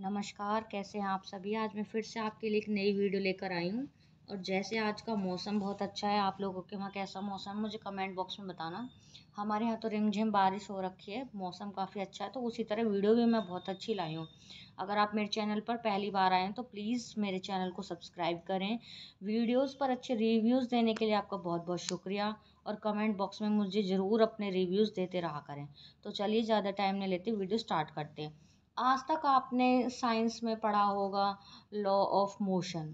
नमस्कार कैसे हैं आप सभी आज मैं फिर से आपके लिए एक नई वीडियो लेकर आई हूँ और जैसे आज का मौसम बहुत अच्छा है आप लोगों के वहाँ कैसा मौसम है मुझे कमेंट बॉक्स में बताना हमारे यहाँ तो रिमझिम बारिश हो रखी है मौसम काफ़ी अच्छा है तो उसी तरह वीडियो भी मैं बहुत अच्छी लाई हूँ अगर आप मेरे चैनल पर पहली बार आएँ तो प्लीज़ मेरे चैनल को सब्सक्राइब करें वीडियोस पर अच्छे रिव्यूज़ देने के लिए आपका बहुत बहुत शुक्रिया और कमेंट बॉक्स में मुझे ज़रूर अपने रिव्यूज़ देते रहा करें तो चलिए ज़्यादा टाइम नहीं लेते वीडियो स्टार्ट करते हैं आज तक आपने साइंस में पढ़ा होगा लॉ ऑफ मोशन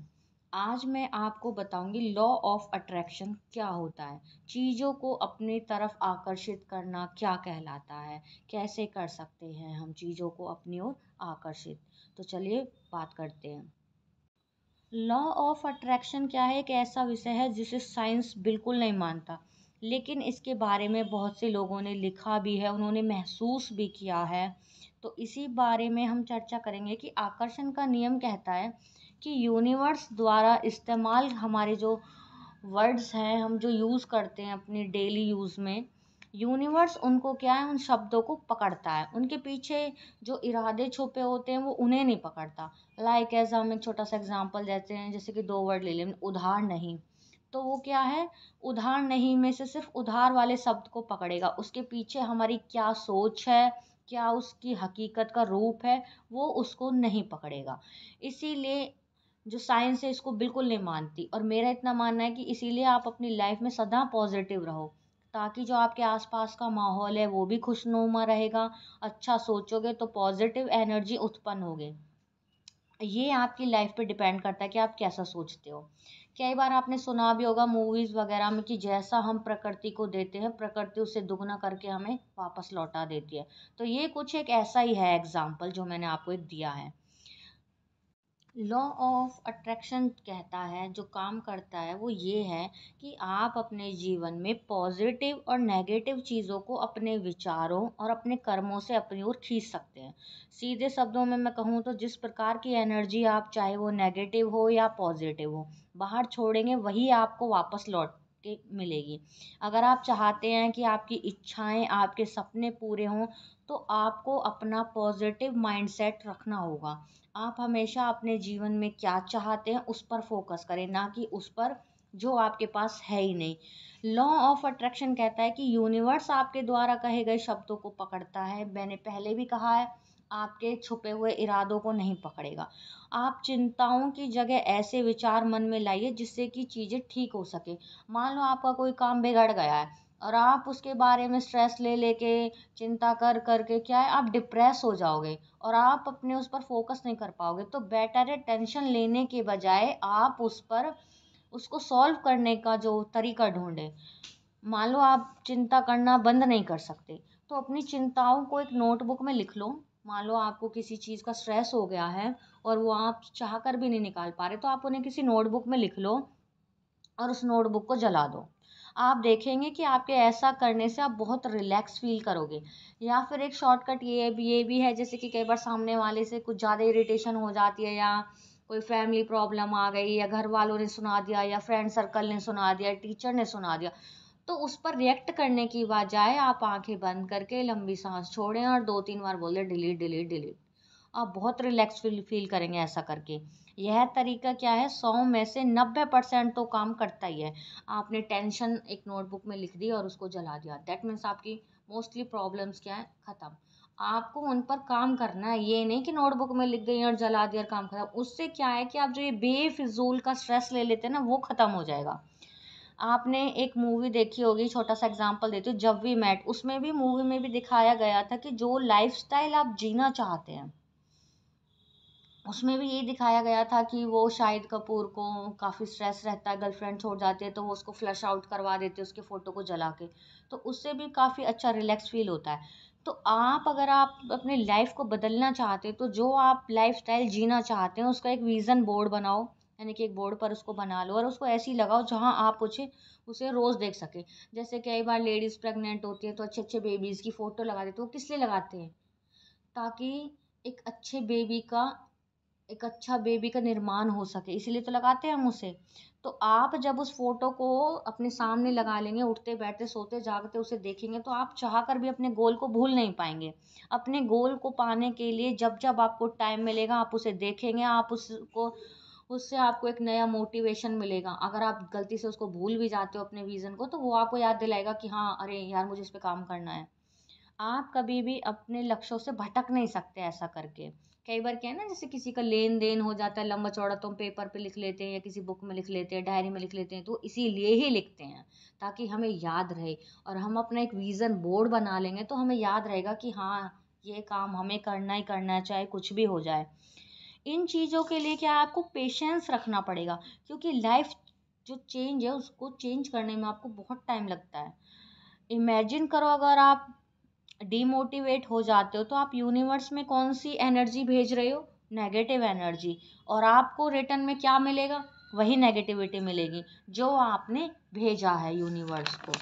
आज मैं आपको बताऊँगी लॉ ऑफ अट्रैक्शन क्या होता है चीज़ों को अपनी तरफ आकर्षित करना क्या कहलाता है कैसे कर सकते हैं हम चीज़ों को अपनी ओर आकर्षित तो चलिए बात करते हैं लॉ ऑफ अट्रैक्शन क्या है एक ऐसा विषय है जिसे साइंस बिल्कुल नहीं मानता लेकिन इसके बारे में बहुत से लोगों ने लिखा भी है उन्होंने महसूस भी किया है तो इसी बारे में हम चर्चा करेंगे कि आकर्षण का नियम कहता है कि यूनिवर्स द्वारा इस्तेमाल हमारे जो वर्ड्स हैं हम जो यूज़ करते हैं अपने डेली यूज़ में यूनिवर्स उनको क्या है उन शब्दों को पकड़ता है उनके पीछे जो इरादे छुपे होते हैं वो उन्हें नहीं पकड़ता लाइक like एज हम एक छोटा सा एग्जांपल देते हैं जैसे कि दो वर्ड ले लें उधार नहीं तो वो क्या है उधार नहीं में से सिर्फ उधार वाले शब्द को पकड़ेगा उसके पीछे हमारी क्या सोच है क्या उसकी हकीकत का रूप है वो उसको नहीं पकड़ेगा इसीलिए जो साइंस है इसको बिल्कुल नहीं मानती और मेरा इतना मानना है कि इसीलिए आप अपनी लाइफ में सदा पॉजिटिव रहो ताकि जो आपके आसपास का माहौल है वो भी खुशनुमा रहेगा अच्छा सोचोगे तो पॉजिटिव एनर्जी उत्पन्न होगी ये आपकी लाइफ पे डिपेंड करता है कि आप कैसा सोचते हो कई बार आपने सुना भी होगा मूवीज़ वगैरह में कि जैसा हम प्रकृति को देते हैं प्रकृति उसे दुगना करके हमें वापस लौटा देती है तो ये कुछ एक ऐसा ही है एग्ज़ाम्पल जो मैंने आपको एक दिया है लॉ ऑफ अट्रैक्शन कहता है जो काम करता है वो ये है कि आप अपने जीवन में पॉजिटिव और नेगेटिव चीज़ों को अपने विचारों और अपने कर्मों से अपनी ओर खींच सकते हैं सीधे शब्दों में मैं कहूँ तो जिस प्रकार की एनर्जी आप चाहे वो नेगेटिव हो या पॉजिटिव हो बाहर छोड़ेंगे वही आपको वापस लौट के मिलेगी अगर आप चाहते हैं कि आपकी इच्छाएँ आपके सपने पूरे हों तो आपको अपना पॉजिटिव माइंडसेट रखना होगा आप हमेशा अपने जीवन में क्या चाहते हैं उस पर फोकस करें ना कि उस पर जो आपके पास है ही नहीं लॉ ऑफ अट्रैक्शन कहता है कि यूनिवर्स आपके द्वारा कहे गए शब्दों को पकड़ता है मैंने पहले भी कहा है आपके छुपे हुए इरादों को नहीं पकड़ेगा आप चिंताओं की जगह ऐसे विचार मन में लाइए जिससे कि चीज़ें ठीक हो सके मान लो आपका कोई काम बिगड़ गया है और आप उसके बारे में स्ट्रेस ले लेके चिंता कर कर के क्या है आप डिप्रेस हो जाओगे और आप अपने उस पर फोकस नहीं कर पाओगे तो बेटर है टेंशन लेने के बजाय आप उस पर उसको सॉल्व करने का जो तरीका ढूंढें मान लो आप चिंता करना बंद नहीं कर सकते तो अपनी चिंताओं को एक नोटबुक में लिख लो मान लो आपको किसी चीज़ का स्ट्रेस हो गया है और वो आप चाह कर भी नहीं निकाल पा रहे तो आप उन्हें किसी नोटबुक में लिख लो और उस नोटबुक को जला दो आप देखेंगे कि आपके ऐसा करने से आप बहुत रिलैक्स फील करोगे या फिर एक शॉर्टकट ये भी ये भी है जैसे कि कई बार सामने वाले से कुछ ज़्यादा इरीटेशन हो जाती है या कोई फैमिली प्रॉब्लम आ गई या घर वालों ने सुना दिया या फ्रेंड सर्कल ने सुना दिया टीचर ने सुना दिया तो उस पर रिएक्ट करने की बजाय आप आंखें बंद करके लंबी सांस छोड़ें और दो तीन बार बोलें डिलीट डिलीट डिलीट आप बहुत रिलैक्स फील फील करेंगे ऐसा करके यह तरीका क्या है सौ में से नब्बे परसेंट तो काम करता ही है आपने टेंशन एक नोटबुक में लिख दी और उसको जला दिया दैट मीन्स आपकी मोस्टली प्रॉब्लम्स क्या है ख़त्म आपको उन पर काम करना है ये नहीं कि नोटबुक में लिख गई और जला दिया और काम खत्म उससे क्या है कि आप जो ये बेफिजूल का स्ट्रेस ले लेते हैं ना वो ख़त्म हो जाएगा आपने एक मूवी देखी होगी छोटा सा एग्जांपल देती हूँ जब वी मेट उसमें भी मूवी में भी दिखाया गया था कि जो लाइफस्टाइल आप जीना चाहते हैं उसमें भी यही दिखाया गया था कि वो शाहिद कपूर को काफ़ी स्ट्रेस रहता है गर्लफ्रेंड छोड़ जाती है तो वो उसको फ्लश आउट करवा देते हैं उसके फ़ोटो को जला के तो उससे भी काफ़ी अच्छा रिलैक्स फील होता है तो आप अगर आप अपने लाइफ को बदलना चाहते हैं तो जो आप लाइफ जीना चाहते हैं उसका एक विज़न बोर्ड बनाओ यानी कि एक बोर्ड पर उसको बना लो और उसको ऐसी लगाओ जहाँ आप उसे उसे रोज़ देख सकें जैसे कई बार लेडीज़ प्रेग्नेंट होती है तो अच्छे अच्छे बेबीज़ की फ़ोटो लगा देते हैं वो किस लिए लगाते हैं ताकि एक अच्छे बेबी का एक अच्छा बेबी का निर्माण हो सके इसीलिए तो लगाते हैं हम उसे तो आप जब उस फोटो को अपने सामने लगा लेंगे उठते बैठते सोते जागते उसे देखेंगे तो आप चाह कर भी अपने गोल को भूल नहीं पाएंगे अपने गोल को पाने के लिए जब जब आपको टाइम मिलेगा आप उसे देखेंगे आप उसको उससे आपको एक नया मोटिवेशन मिलेगा अगर आप गलती से उसको भूल भी जाते हो अपने विज़न को तो वो आपको याद दिलाएगा कि हाँ अरे यार मुझे इस पर काम करना है आप कभी भी अपने लक्ष्यों से भटक नहीं सकते ऐसा करके कई बार क्या है ना जैसे किसी का लेन देन हो जाता है लंबा चौड़ा तो हम पेपर पे लिख लेते हैं या किसी बुक में लिख लेते हैं डायरी में लिख लेते हैं तो इसीलिए ही लिखते हैं ताकि हमें याद रहे और हम अपना एक विज़न बोर्ड बना लेंगे तो हमें याद रहेगा कि हाँ ये काम हमें करना ही करना है चाहे कुछ भी हो जाए इन चीज़ों के लिए क्या है आपको पेशेंस रखना पड़ेगा क्योंकि लाइफ जो चेंज है उसको चेंज करने में आपको बहुत टाइम लगता है इमेजिन करो अगर आप डीमोटिवेट हो जाते हो तो आप यूनिवर्स में कौन सी एनर्जी भेज रहे हो नेगेटिव एनर्जी और आपको रिटर्न में क्या मिलेगा वही नेगेटिविटी मिलेगी जो आपने भेजा है यूनिवर्स को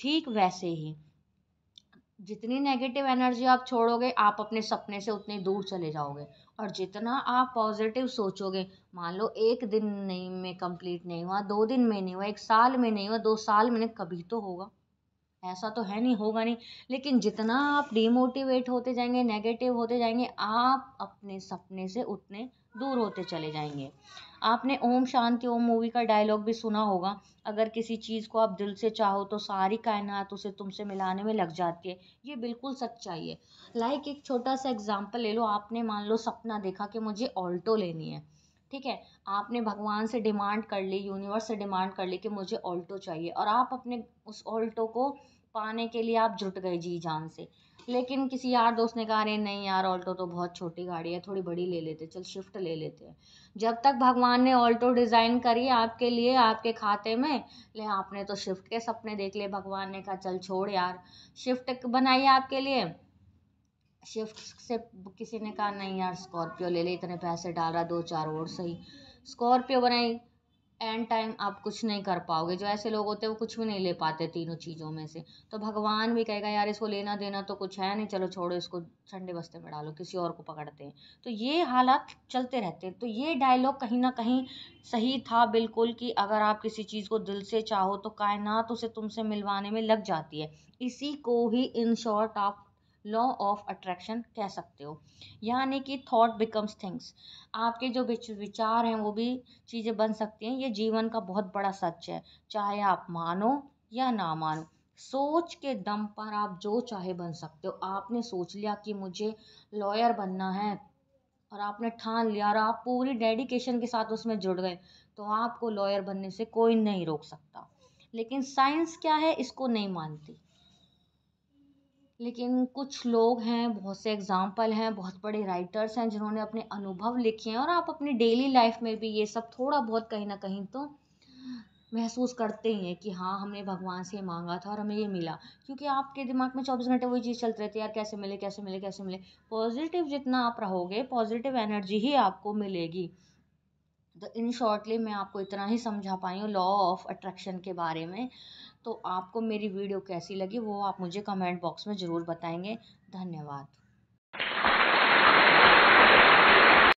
ठीक वैसे ही जितनी नेगेटिव एनर्जी आप छोड़ोगे आप अपने सपने से उतने दूर चले जाओगे और जितना आप पॉजिटिव सोचोगे मान लो एक दिन नहीं में कंप्लीट नहीं हुआ दो दिन में नहीं हुआ एक साल में नहीं हुआ दो साल में नहीं कभी तो होगा ऐसा तो है नहीं होगा नहीं लेकिन जितना आप डिमोटिवेट होते जाएंगे नेगेटिव होते जाएंगे आप अपने सपने से उतने दूर होते चले जाएंगे आपने ओम शांति ओम मूवी का डायलॉग भी सुना होगा अगर किसी चीज़ को आप दिल से चाहो तो सारी कायनात उसे तुमसे मिलाने में लग जाती है ये बिल्कुल सच्चाई है लाइक एक छोटा सा एग्जाम्पल ले लो आपने मान लो सपना देखा कि मुझे ऑल्टो लेनी है ठीक है आपने भगवान से डिमांड कर ली यूनिवर्स से डिमांड कर ली कि मुझे ऑल्टो चाहिए और आप अपने उस ऑल्टो को पाने के लिए आप जुट गए जी जान से लेकिन किसी यार दोस्त ने कहा अरे नहीं यार ऑल्टो तो बहुत छोटी गाड़ी है थोड़ी बड़ी ले लेते चल स्विफ्ट ले लेते हैं जब तक भगवान ने ऑल्टो डिज़ाइन करी आपके लिए आपके खाते में ले आपने तो शिफ्ट के सपने देख लिए भगवान ने कहा चल छोड़ यार शिफ्ट बनाइए आपके लिए शिफ्ट से किसी ने कहा नहीं यार स्कॉर्पियो ले ले इतने पैसे डाल रहा दो चार और सही स्कॉर्पियो बनाई एंड टाइम आप कुछ नहीं कर पाओगे जो ऐसे लोग होते हैं वो कुछ भी नहीं ले पाते तीनों चीज़ों में से तो भगवान भी कहेगा यार इसको लेना देना तो कुछ है नहीं चलो छोड़ो इसको ठंडे बस्ते में डालो किसी और को पकड़ते हैं तो ये हालात चलते रहते हैं तो ये डायलॉग कहीं ना कहीं सही था बिल्कुल कि अगर आप किसी चीज़ को दिल से चाहो तो कायनात उसे तुमसे मिलवाने में लग जाती है इसी को ही इन शॉर्ट आप लॉ ऑफ अट्रैक्शन कह सकते हो यानी कि थॉट बिकम्स थिंग्स आपके जो विचार हैं वो भी चीज़ें बन सकती हैं ये जीवन का बहुत बड़ा सच है चाहे आप मानो या ना मानो सोच के दम पर आप जो चाहे बन सकते हो आपने सोच लिया कि मुझे लॉयर बनना है और आपने ठान लिया और आप पूरी डेडिकेशन के साथ उसमें जुड़ गए तो आपको लॉयर बनने से कोई नहीं रोक सकता लेकिन साइंस क्या है इसको नहीं मानती लेकिन कुछ लोग हैं बहुत से एग्ज़ाम्पल हैं बहुत बड़े राइटर्स हैं जिन्होंने अपने अनुभव लिखे हैं और आप अपनी डेली लाइफ में भी ये सब थोड़ा बहुत कहीं ना कहीं तो महसूस करते ही हैं कि हाँ हमने भगवान से मांगा था और हमें ये मिला क्योंकि आपके दिमाग में चौबीस घंटे वही चीज़ चलती रहती है यार कैसे मिले कैसे मिले कैसे मिले पॉजिटिव जितना आप रहोगे पॉजिटिव एनर्जी ही आपको मिलेगी तो इन शॉर्टली मैं आपको इतना ही समझा पाई हूँ लॉ ऑफ अट्रैक्शन के बारे में तो आपको मेरी वीडियो कैसी लगी वो आप मुझे कमेंट बॉक्स में ज़रूर बताएंगे धन्यवाद